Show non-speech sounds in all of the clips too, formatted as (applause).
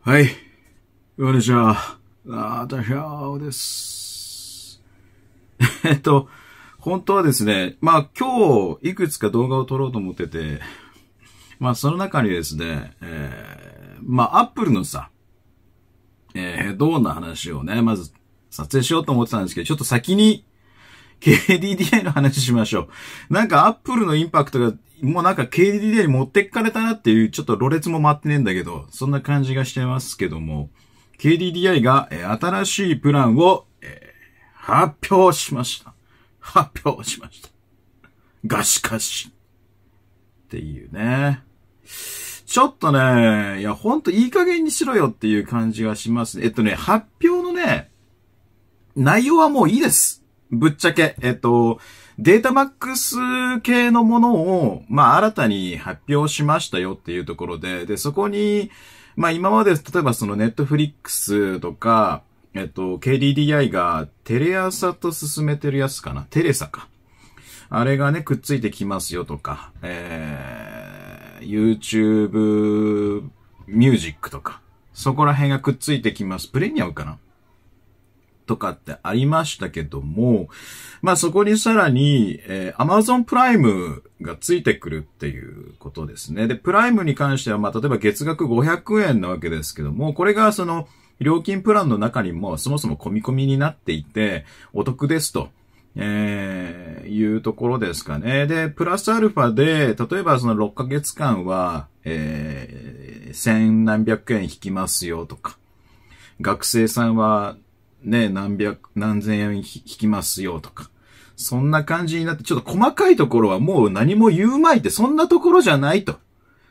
はい。こんにちは、あ私は、です。(laughs) えっと、本当はですね、まあ今日、いくつか動画を撮ろうと思ってて、まあその中にですね、えー、まあアップルのさ、えー、どんな話をね、まず撮影しようと思ってたんですけど、ちょっと先に、KDDI の話しましょう。なんかアップルのインパクトが、もうなんか KDDI に持ってっかれたなっていう、ちょっとろれつも回ってねえんだけど、そんな感じがしてますけども、KDDI が、えー、新しいプランを、えー、発表しました。発表しました。がしかし。っていうね。ちょっとね、いや、ほんといい加減にしろよっていう感じがしますね。えっとね、発表のね、内容はもういいです。ぶっちゃけ、えっと、データマックス系のものを、まあ、新たに発表しましたよっていうところで、で、そこに、まあ、今まで、例えばそのネットフリックスとか、えっと、KDDI がテレ朝と進めてるやつかな。テレサか。あれがね、くっついてきますよとか、えー、YouTube ミュージックとか、そこら辺がくっついてきます。プレミアムかなとかってありましたけども、まあそこにさらに、えー、Amazon プライムがついてくるっていうことですね。で、プライムに関しては、まあ例えば月額500円なわけですけども、これがその料金プランの中にもそもそも込み込みになっていて、お得ですと。えー、いうところですかね。で、プラスアルファで、例えばその6ヶ月間は、えー、千何百円引きますよとか、学生さんはね、何百、何千円引きますよとか。そんな感じになって、ちょっと細かいところはもう何も言うまいって、そんなところじゃないと。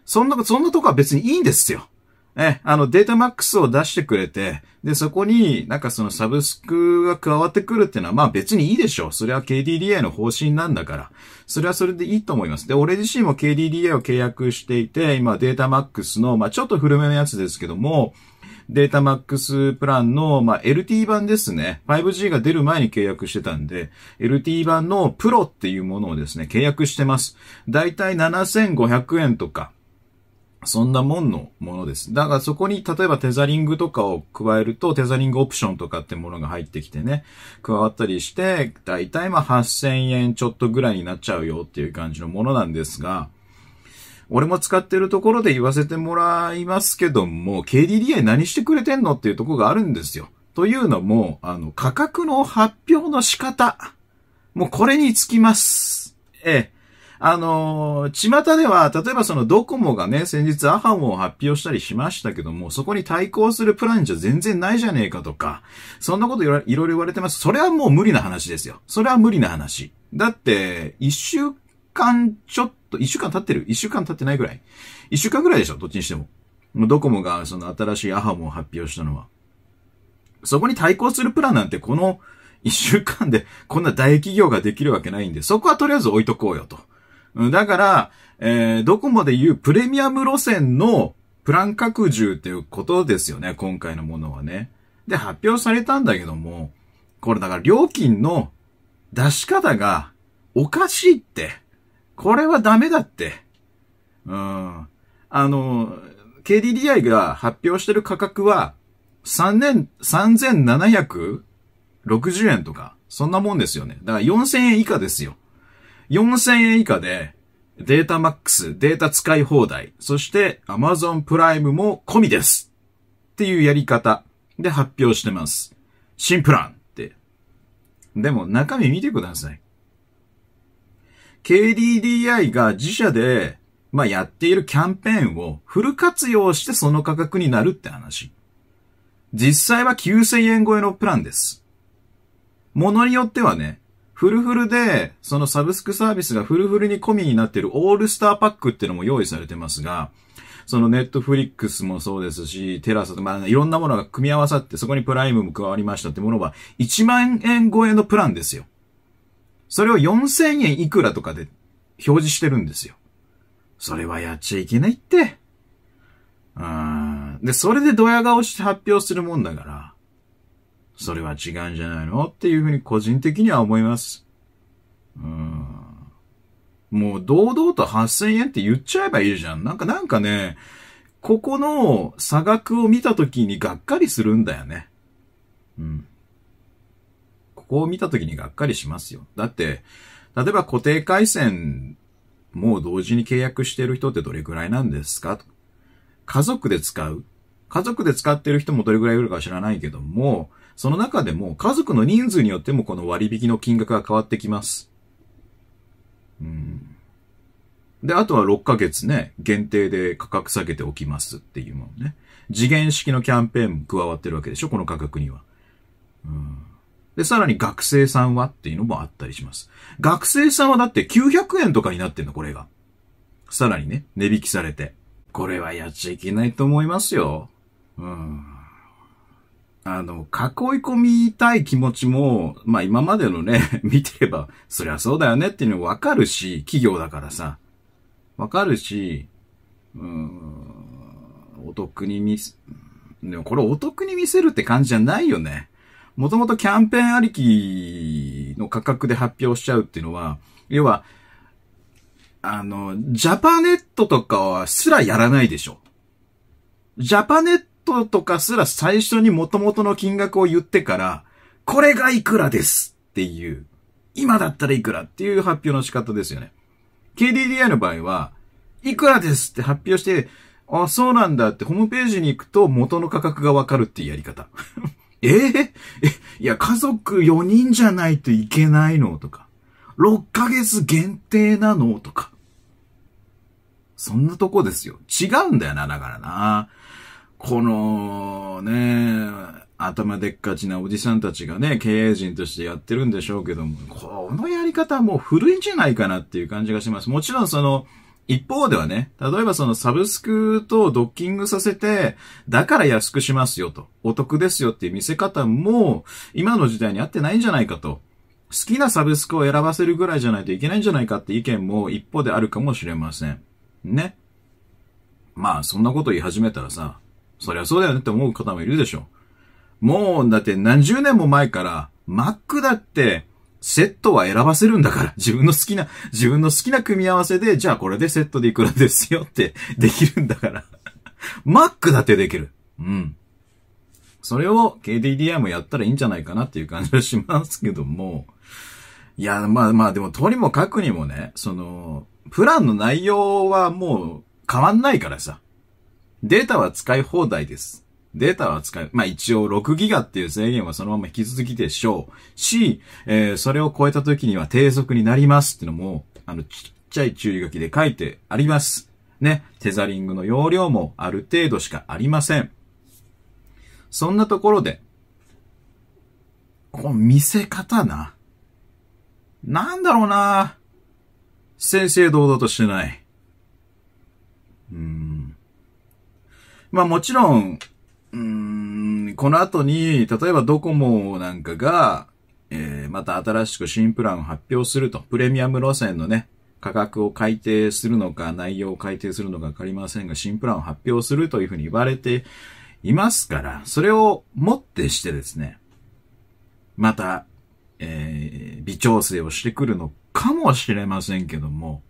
そんな、そんなとこは別にいいんですよ。え、あの、データマックスを出してくれて、で、そこになんかそのサブスクが加わってくるっていうのは、まあ別にいいでしょう。それは KDDI の方針なんだから。それはそれでいいと思います。で、俺自身も KDDI を契約していて、今データマックスの、まあちょっと古めのやつですけども、データマックスプランの、まあ、LT 版ですね。5G が出る前に契約してたんで、LT 版のプロっていうものをですね、契約してます。だいたい7500円とか、そんなもんのものです。だからそこに例えばテザリングとかを加えると、テザリングオプションとかってものが入ってきてね、加わったりして、だいたいまあ8000円ちょっとぐらいになっちゃうよっていう感じのものなんですが、俺も使ってるところで言わせてもらいますけども、KDDI 何してくれてんのっていうとこがあるんですよ。というのも、あの、価格の発表の仕方。もうこれにつきます。ええ。あのー、巷では、例えばそのドコモがね、先日アハモを発表したりしましたけども、そこに対抗するプランじゃ全然ないじゃねえかとか、そんなこといろいろ言われてます。それはもう無理な話ですよ。それは無理な話。だって、一週間ちょっと、一週間経ってる一週間経ってないぐらい一週間ぐらいでしょどっちにしても。ドコモがその新しいアハモを発表したのは。そこに対抗するプランなんてこの一週間でこんな大企業ができるわけないんで、そこはとりあえず置いとこうよと。だから、えー、ドコモで言うプレミアム路線のプラン拡充っていうことですよね、今回のものはね。で、発表されたんだけども、これだから料金の出し方がおかしいって。これはダメだって。うん。あの、KDDI が発表してる価格は、3年、3760円とか、そんなもんですよね。だから4000円以下ですよ。4000円以下で、データマックス、データ使い放題、そして Amazon プライムも込みです。っていうやり方で発表してます。新プランって。でも中身見てください。KDDI が自社で、まあ、やっているキャンペーンをフル活用してその価格になるって話。実際は9000円超えのプランです。ものによってはね、フルフルで、そのサブスクサービスがフルフルに込みになっているオールスターパックってのも用意されてますが、そのネットフリックスもそうですし、テラスとまあ、いろんなものが組み合わさって、そこにプライムも加わりましたってものは、1万円超えのプランですよ。それを4000円いくらとかで表示してるんですよ。それはやっちゃいけないって。うん。で、それでドヤ顔して発表するもんだから、それは違うんじゃないのっていうふうに個人的には思います。うん。もう堂々と8000円って言っちゃえばいいじゃん。なんかなんかね、ここの差額を見た時にがっかりするんだよね。うん。こを見た時にがっかりしますよ。だって、例えば固定回線も同時に契約してる人ってどれくらいなんですか家族で使う家族で使ってる人もどれくらいいるか知らないけども、その中でも家族の人数によってもこの割引の金額が変わってきます。うん。で、あとは6ヶ月ね、限定で価格下げておきますっていうものね。次元式のキャンペーンも加わってるわけでしょ、この価格には。うん。で、さらに学生さんはっていうのもあったりします。学生さんはだって900円とかになってんの、これが。さらにね、値引きされて。これはやっちゃいけないと思いますよ。うん。あの、囲い込みたい気持ちも、まあ今までのね、(laughs) 見てれば、そりゃそうだよねっていうのわかるし、企業だからさ。わかるし、うん、お得に見せ、でもこれお得に見せるって感じじゃないよね。もともとキャンペーンありきの価格で発表しちゃうっていうのは、要は、あの、ジャパネットとかはすらやらないでしょ。ジャパネットとかすら最初に元々の金額を言ってから、これがいくらですっていう、今だったらいくらっていう発表の仕方ですよね。KDDI の場合は、いくらですって発表して、あ、そうなんだってホームページに行くと元の価格がわかるっていうやり方。(laughs) えー、いや、家族4人じゃないといけないのとか、6ヶ月限定なのとか。そんなとこですよ。違うんだよな、だからな。この、ね、頭でっかちなおじさんたちがね、経営陣としてやってるんでしょうけども、このやり方はもう古いんじゃないかなっていう感じがします。もちろんその、一方ではね、例えばそのサブスクとドッキングさせて、だから安くしますよと、お得ですよっていう見せ方も、今の時代に合ってないんじゃないかと。好きなサブスクを選ばせるぐらいじゃないといけないんじゃないかって意見も一方であるかもしれません。ね。まあ、そんなこと言い始めたらさ、そりゃそうだよねって思う方もいるでしょ。もう、だって何十年も前から、Mac だって、セットは選ばせるんだから、自分の好きな、自分の好きな組み合わせで、じゃあこれでセットでいくらですよってできるんだから。マックだってできる。うん。それを KDDI もやったらいいんじゃないかなっていう感じはしますけども。いや、まあまあ、でも、とにもかくにもね、その、プランの内容はもう変わんないからさ。データは使い放題です。データは扱え、まあ、一応6ギガっていう制限はそのまま引き続きでしょうし、えー、それを超えた時には低速になりますってのも、あの、ちっちゃい注意書きで書いてあります。ね、テザリングの容量もある程度しかありません。そんなところで、この見せ方な。なんだろうな先生堂々としてない。うん。まあもちろん、うん、この後に、例えばドコモなんかが、えー、また新しく新プランを発表すると、プレミアム路線のね、価格を改定するのか、内容を改定するのかわかりませんが、新プランを発表するというふうに言われていますから、それをもってしてですね、また、えー、微調整をしてくるのかもしれませんけども、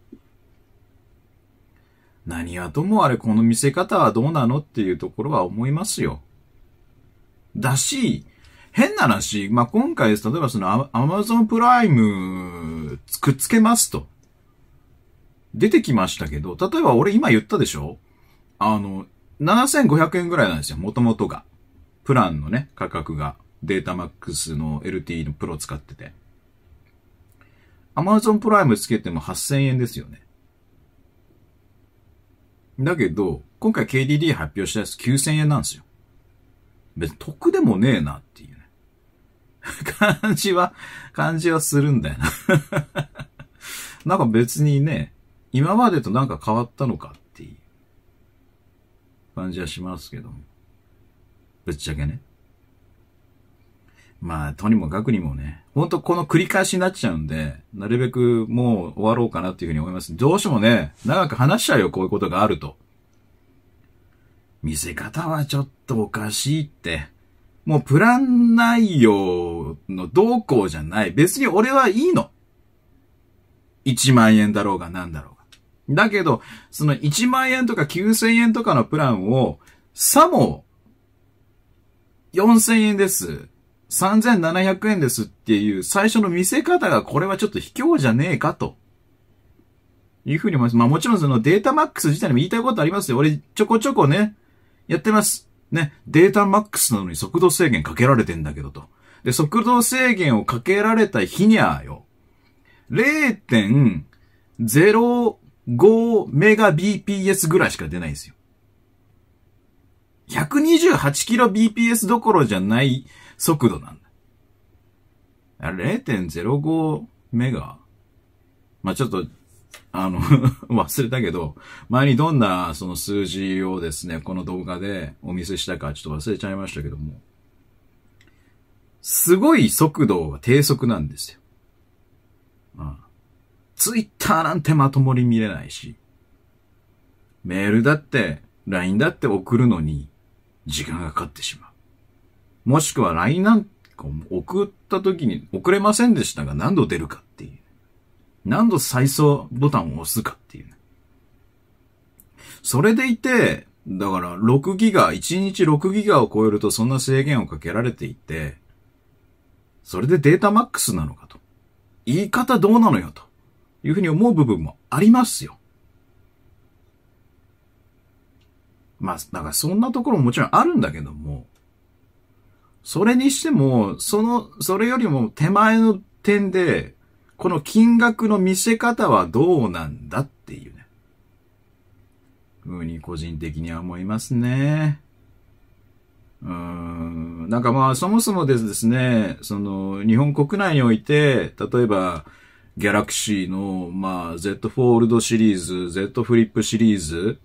何はともあれこの見せ方はどうなのっていうところは思いますよ。だし、変な話、まあ、今回、例えばそのアマゾンプライムくっつけますと。出てきましたけど、例えば俺今言ったでしょあの、7500円ぐらいなんですよ、もともとが。プランのね、価格が。データマックスの LTE のプロ使ってて。アマゾンプライムつけても8000円ですよね。だけど、今回 KDD 発表したやつ9000円なんですよ。別に得でもねえなっていうね。(laughs) 感じは、感じはするんだよな (laughs) なんか別にね、今までとなんか変わったのかっていう感じはしますけども。ぶっちゃけね。まあ、とにもかくにもね、ほんとこの繰り返しになっちゃうんで、なるべくもう終わろうかなっていうふうに思います。どうしてもね、長く話しちゃうよ、こういうことがあると。見せ方はちょっとおかしいって。もうプラン内容の動向じゃない。別に俺はいいの。1万円だろうが何だろうが。だけど、その1万円とか9000円とかのプランを、さも、4000円です。3700円ですっていう最初の見せ方がこれはちょっと卑怯じゃねえかと。いうふうに思います。まあもちろんそのデータマックス自体にも言いたいことありますよ。俺ちょこちょこね、やってます。ね、データマックスなのに速度制限かけられてんだけどと。で、速度制限をかけられた日にゃよ。0.05メガ BPS ぐらいしか出ないんですよ。128キロ BPS どころじゃない速度なんだ。0.05メガまあ、ちょっと、あの (laughs) 忘れたけど、前にどんなその数字をですね、この動画でお見せしたかちょっと忘れちゃいましたけども、すごい速度は低速なんですよ。ああツイッターなんてまともに見れないし、メールだって、LINE だって送るのに時間がかかってしまう。もしくは LINE なんか送った時に送れませんでしたが何度出るかっていう。何度再送ボタンを押すかっていう。それでいて、だから6ギガ、1日6ギガを超えるとそんな制限をかけられていて、それでデータマックスなのかと。言い方どうなのよと。いうふうに思う部分もありますよ。まあ、だからそんなところももちろんあるんだけども、それにしても、その、それよりも手前の点で、この金額の見せ方はどうなんだっていうね。ふうに個人的には思いますね。うーん。なんかまあ、そもそもですね、その、日本国内において、例えば、ギャラクシーの、まあ、Z フォールドシリーズ、Z フリップシリーズ、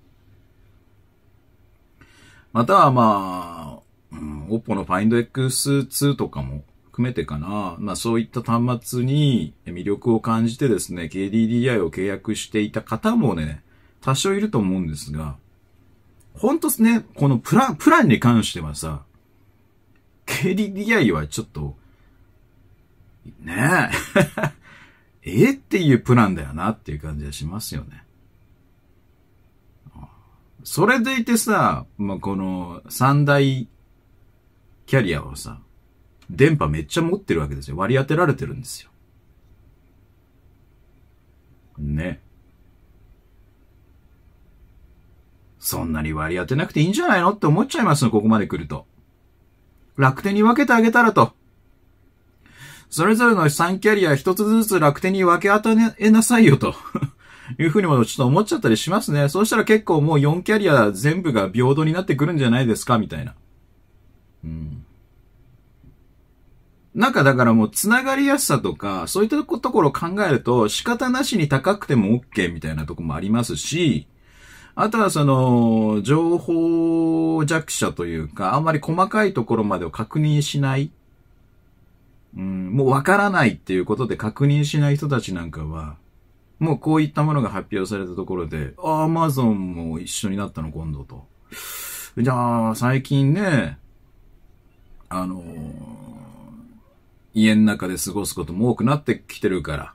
またはまあ、うん、OPPO の Find X2 とかも含めてかな、まあそういった端末に魅力を感じてですね、KDDI を契約していた方もね、多少いると思うんですが、ほんとね、このプラン、プランに関してはさ、KDDI はちょっと、ねえ、え (laughs) えっていうプランだよなっていう感じがしますよね。それでいてさ、まあ、この三大キャリアはさ、電波めっちゃ持ってるわけですよ。割り当てられてるんですよ。ね。そんなに割り当てなくていいんじゃないのって思っちゃいますよ、ここまで来ると。楽天に分けてあげたらと。それぞれの3キャリア一つずつ楽天に分け当えなさいよというふうにもちょっと思っちゃったりしますね。そうしたら結構もう4キャリア全部が平等になってくるんじゃないですかみたいな。うん。なんかだからもう繋がりやすさとか、そういったところを考えると仕方なしに高くても OK みたいなとこもありますし、あとはその、情報弱者というか、あんまり細かいところまでを確認しない。うん、もうわからないっていうことで確認しない人たちなんかは、もうこういったものが発表されたところで、アマゾンも一緒になったの今度と。じゃあ、最近ね、あのー、家の中で過ごすことも多くなってきてるから、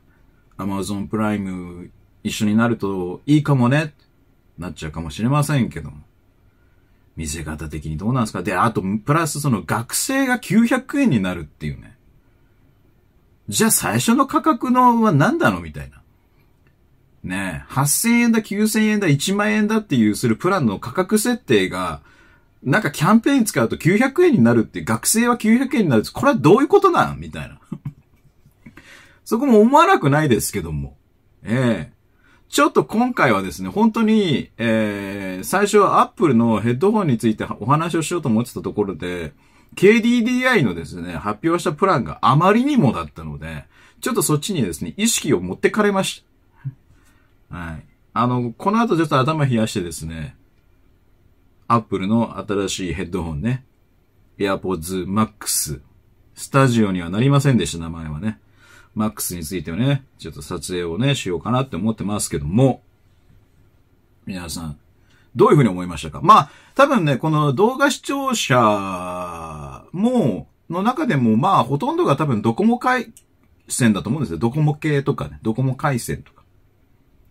Amazon プライム一緒になるといいかもね、なっちゃうかもしれませんけども。見せ方的にどうなんですかで、あと、プラスその学生が900円になるっていうね。じゃあ最初の価格のは何なのみたいな。ねえ、8000円だ、9000円だ、1万円だっていうするプランの価格設定が、なんかキャンペーン使うと900円になるって、学生は900円になるって、これはどういうことなんみたいな。(laughs) そこも思わなくないですけども。ええー、ちょっと今回はですね、本当に、ええー、最初は Apple のヘッドホンについてお話をしようと思ってたところで、KDDI のですね、発表したプランがあまりにもだったので、ちょっとそっちにですね、意識を持ってかれました。はい。あの、この後ちょっと頭冷やしてですね、アップルの新しいヘッドホンね。AirPods Max。スタジオにはなりませんでした、名前はね。Max についてはね、ちょっと撮影をね、しようかなって思ってますけども、皆さん、どういうふうに思いましたかまあ、多分ね、この動画視聴者も、の中でも、まあ、ほとんどが多分ドコモ回線だと思うんですよ。ドコモ系とかね、ドコモ回線とか。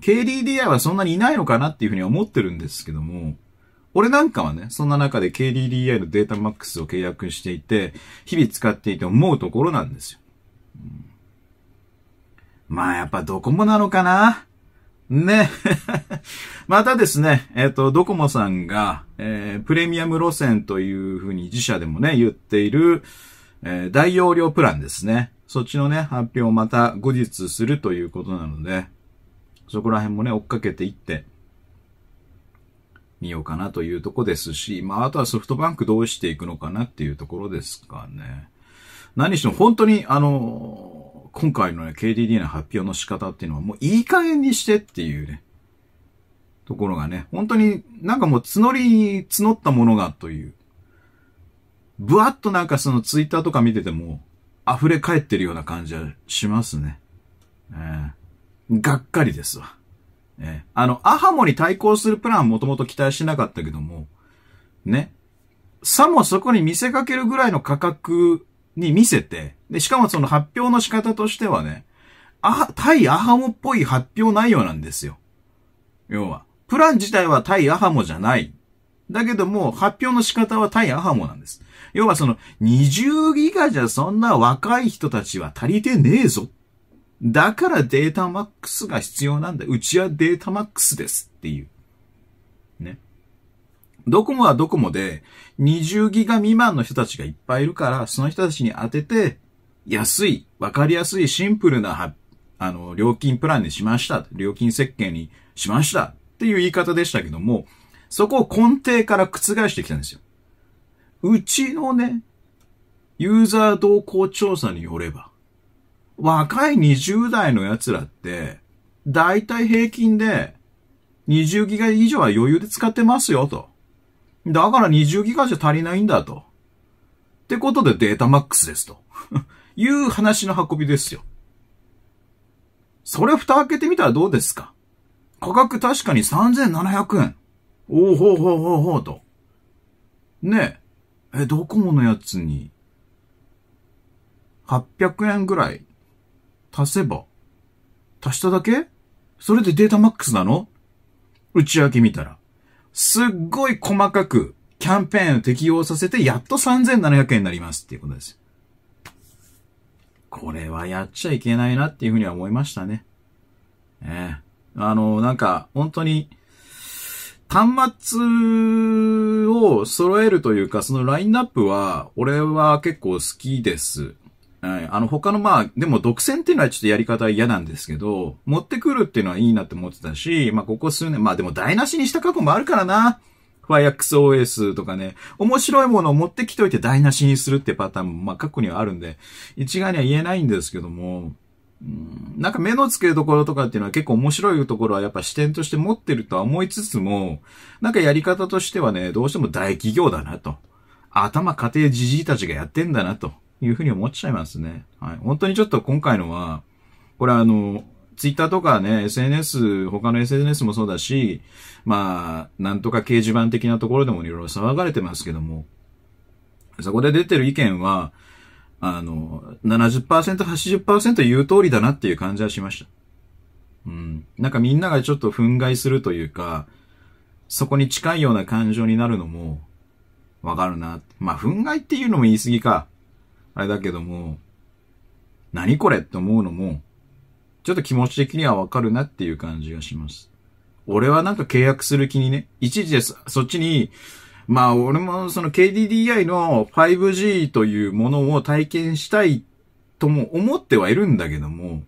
KDDI はそんなにいないのかなっていうふうに思ってるんですけども、俺なんかはね、そんな中で KDDI のデータマックスを契約していて、日々使っていて思うところなんですよ。うん、まあやっぱドコモなのかなね。(laughs) またですね、えっ、ー、と、ドコモさんが、えー、プレミアム路線というふうに自社でもね、言っている、えー、大容量プランですね。そっちのね、発表をまた後日するということなので、そこら辺もね、追っかけていって、見ようかなというとこですし、まあ、あとはソフトバンクどうしていくのかなっていうところですかね。何しろ本当に、あの、今回のね、KDD の発表の仕方っていうのはもういい加減にしてっていうね、ところがね、本当になんかもう募り、募ったものがという、ぶわっとなんかそのツイッターとか見てても、溢れ返ってるような感じはしますね。えー、がっかりですわ。ね、あの、アハモに対抗するプランはもともと期待してなかったけども、ね。さもそこに見せかけるぐらいの価格に見せて、で、しかもその発表の仕方としてはね、あ、対アハモっぽい発表内容なんですよ。要は。プラン自体は対アハモじゃない。だけども、発表の仕方は対アハモなんです。要はその、20ギガじゃそんな若い人たちは足りてねえぞっだからデータマックスが必要なんだ。うちはデータマックスですっていう。ね。ドコモはドコモで20ギガ未満の人たちがいっぱいいるから、その人たちに当てて、安い、わかりやすい、シンプルな、あの、料金プランにしました。料金設計にしました。っていう言い方でしたけども、そこを根底から覆してきたんですよ。うちのね、ユーザー動向調査によれば、若い20代の奴らって、だいたい平均で20ギガ以上は余裕で使ってますよと。だから20ギガじゃ足りないんだと。ってことでデータマックスですと。(laughs) いう話の運びですよ。それ蓋開けてみたらどうですか価格確かに3700円。おおほうほうほうほうと。ねえ。え、ドコモのやつに、800円ぐらい足せば足しただけそれでデータマックスなの内訳見たら。すっごい細かくキャンペーンを適用させて、やっと3700円になりますっていうことです。これはやっちゃいけないなっていうふうには思いましたね。ええー、あの、なんか、本当に、端末を揃えるというか、そのラインナップは、俺は結構好きです。はい。あの、他のまあ、でも独占っていうのはちょっとやり方は嫌なんですけど、持ってくるっていうのはいいなって思ってたし、まあ、ここ数年、まあでも台無しにした過去もあるからな。FireXOS とかね、面白いものを持ってきといて台無しにするってパターンも、まあ、過去にはあるんで、一概には言えないんですけども、うん、なんか目の付けどころとかっていうのは結構面白いところはやっぱ視点として持ってるとは思いつつも、なんかやり方としてはね、どうしても大企業だなと。頭家庭じじいたちがやってんだなと。いうふうに思っちゃいますね。はい。本当にちょっと今回のは、これあの、ツイッターとかね、SNS、他の SNS もそうだし、まあ、なんとか掲示板的なところでもいろいろ騒がれてますけども、そこで出てる意見は、あの、70%、80%言う通りだなっていう感じはしました。うん。なんかみんながちょっと憤慨するというか、そこに近いような感情になるのも、わかるな。まあ、憤慨っていうのも言い過ぎか。あれだけども、何これって思うのも、ちょっと気持ち的にはわかるなっていう感じがします。俺はなんか契約する気にね、一時です、そっちに、まあ俺もその KDDI の 5G というものを体験したいとも思ってはいるんだけども、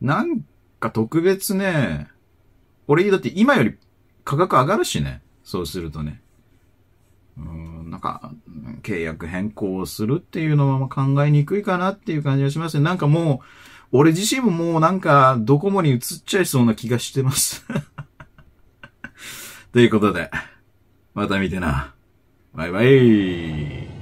なんか特別ね、俺だって今より価格上がるしね、そうするとね。うん、なんか、契約変更をするっていうのは考えにくいかなっていう感じがしますね。なんかもう、俺自身ももうなんか、ドコモに移っちゃいそうな気がしてます (laughs) ということで、また見てな。バイバイ。